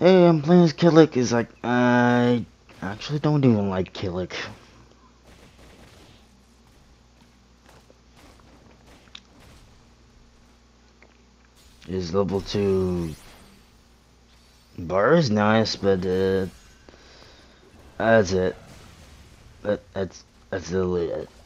hey, I'm playing as Killick, is like, I actually don't even like Killick. Is level 2 bar is nice, but uh, that's it. That, that's, that's literally it.